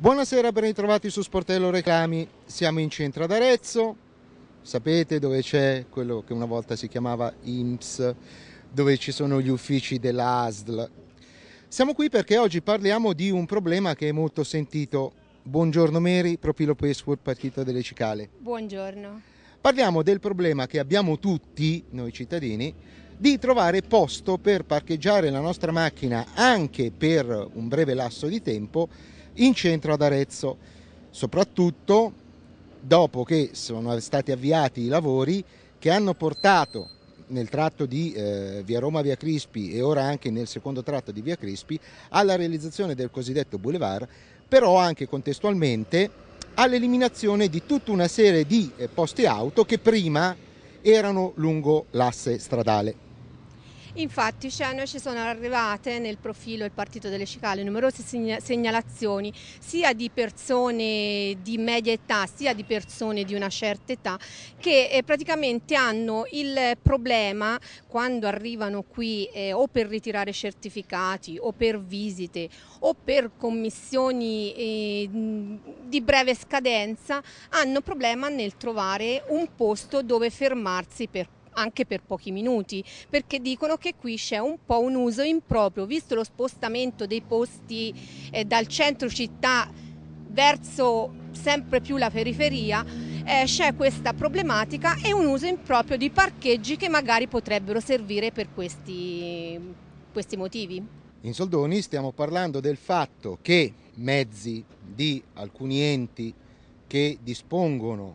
Buonasera, ben ritrovati su Sportello Reclami. Siamo in centro ad Arezzo, sapete dove c'è quello che una volta si chiamava IMS, dove ci sono gli uffici dell'ASL. Siamo qui perché oggi parliamo di un problema che è molto sentito. Buongiorno Mary, profilo Pacework, Partito delle Cicale. Buongiorno. Parliamo del problema che abbiamo tutti, noi cittadini, di trovare posto per parcheggiare la nostra macchina anche per un breve lasso di tempo in centro ad Arezzo, soprattutto dopo che sono stati avviati i lavori che hanno portato nel tratto di eh, via Roma via Crispi e ora anche nel secondo tratto di via Crispi alla realizzazione del cosiddetto boulevard, però anche contestualmente all'eliminazione di tutta una serie di eh, posti auto che prima erano lungo l'asse stradale. Infatti cioè, ci sono arrivate nel profilo Il Partito delle Cicale numerose segnalazioni sia di persone di media età sia di persone di una certa età che eh, praticamente hanno il problema quando arrivano qui eh, o per ritirare certificati o per visite o per commissioni eh, di breve scadenza hanno problema nel trovare un posto dove fermarsi per anche per pochi minuti, perché dicono che qui c'è un po' un uso improprio, visto lo spostamento dei posti eh, dal centro città verso sempre più la periferia, eh, c'è questa problematica e un uso improprio di parcheggi che magari potrebbero servire per questi, questi motivi. In soldoni stiamo parlando del fatto che mezzi di alcuni enti che dispongono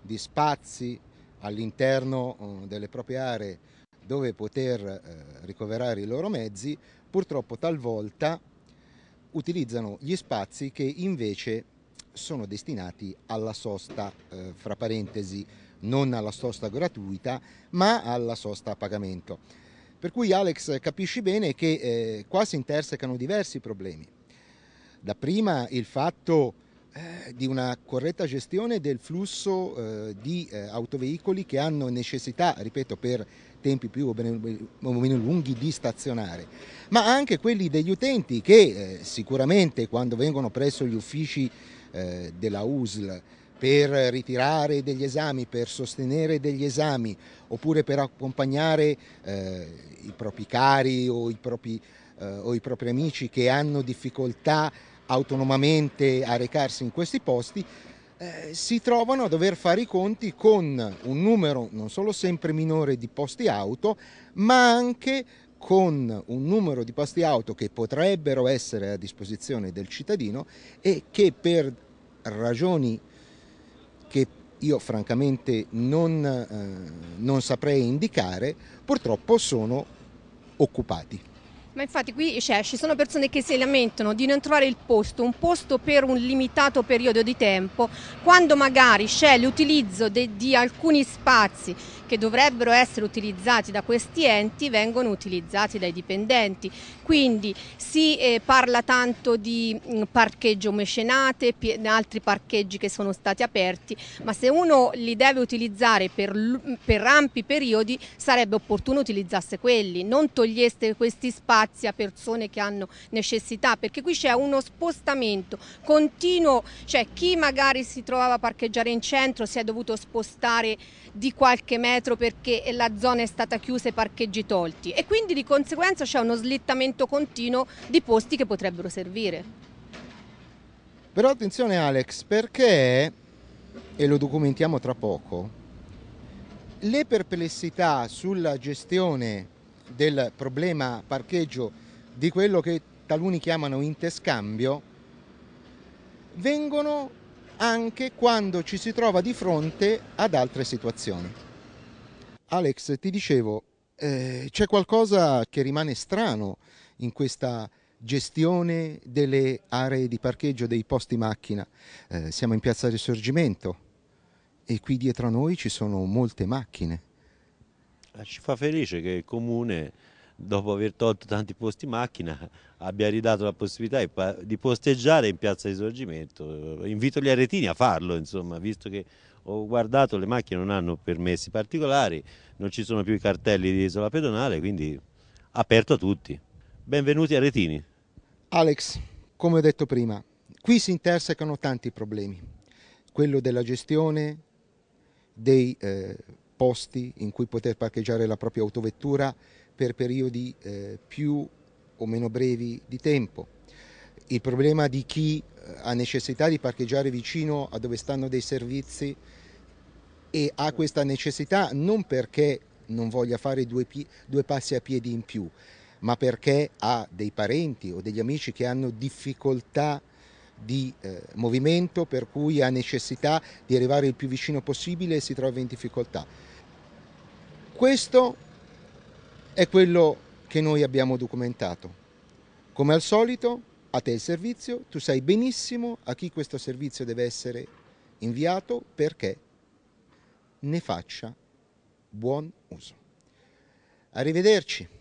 di spazi all'interno eh, delle proprie aree dove poter eh, ricoverare i loro mezzi, purtroppo talvolta utilizzano gli spazi che invece sono destinati alla sosta, eh, fra parentesi, non alla sosta gratuita, ma alla sosta a pagamento. Per cui Alex capisci bene che eh, qua si intersecano diversi problemi. Da prima il fatto eh, di una corretta gestione del flusso eh, di eh, autoveicoli che hanno necessità, ripeto, per tempi più o meno lunghi di stazionare, ma anche quelli degli utenti che eh, sicuramente quando vengono presso gli uffici eh, della USL per ritirare degli esami, per sostenere degli esami oppure per accompagnare i propri cari o i propri, o i propri amici che hanno difficoltà autonomamente a recarsi in questi posti, eh, si trovano a dover fare i conti con un numero non solo sempre minore di posti auto, ma anche con un numero di posti auto che potrebbero essere a disposizione del cittadino e che per ragioni che io francamente non, eh, non saprei indicare, purtroppo sono occupati. Ma infatti qui cioè, ci sono persone che si lamentano di non trovare il posto, un posto per un limitato periodo di tempo, quando magari c'è l'utilizzo di alcuni spazi che dovrebbero essere utilizzati da questi enti, vengono utilizzati dai dipendenti. Quindi si eh, parla tanto di mh, mm, parcheggio mecenate, altri parcheggi che sono stati aperti, ma se uno li deve utilizzare per, per ampi periodi sarebbe opportuno utilizzasse quelli, non toglieste questi spazi spazi a persone che hanno necessità, perché qui c'è uno spostamento continuo, cioè chi magari si trovava a parcheggiare in centro si è dovuto spostare di qualche metro perché la zona è stata chiusa e i parcheggi tolti e quindi di conseguenza c'è uno slittamento continuo di posti che potrebbero servire. Però attenzione Alex, perché, e lo documentiamo tra poco, le perplessità sulla gestione del problema parcheggio di quello che taluni chiamano interscambio, vengono anche quando ci si trova di fronte ad altre situazioni. Alex, ti dicevo, eh, c'è qualcosa che rimane strano in questa gestione delle aree di parcheggio, dei posti macchina. Eh, siamo in piazza Risorgimento e qui dietro a noi ci sono molte macchine. Eh, ci fa felice che il comune, dopo aver tolto tanti posti macchina, abbia ridato la possibilità di posteggiare in piazza di sorgimento. Invito gli aretini a farlo, insomma, visto che ho guardato le macchine non hanno permessi particolari, non ci sono più i cartelli di isola pedonale, quindi aperto a tutti. Benvenuti aretini. Alex, come ho detto prima, qui si intersecano tanti problemi. Quello della gestione, dei eh, posti in cui poter parcheggiare la propria autovettura per periodi eh, più o meno brevi di tempo. Il problema di chi eh, ha necessità di parcheggiare vicino a dove stanno dei servizi e ha questa necessità non perché non voglia fare due, due passi a piedi in più, ma perché ha dei parenti o degli amici che hanno difficoltà di eh, movimento per cui ha necessità di arrivare il più vicino possibile e si trova in difficoltà. Questo è quello che noi abbiamo documentato. Come al solito, a te il servizio, tu sai benissimo a chi questo servizio deve essere inviato perché ne faccia buon uso. Arrivederci.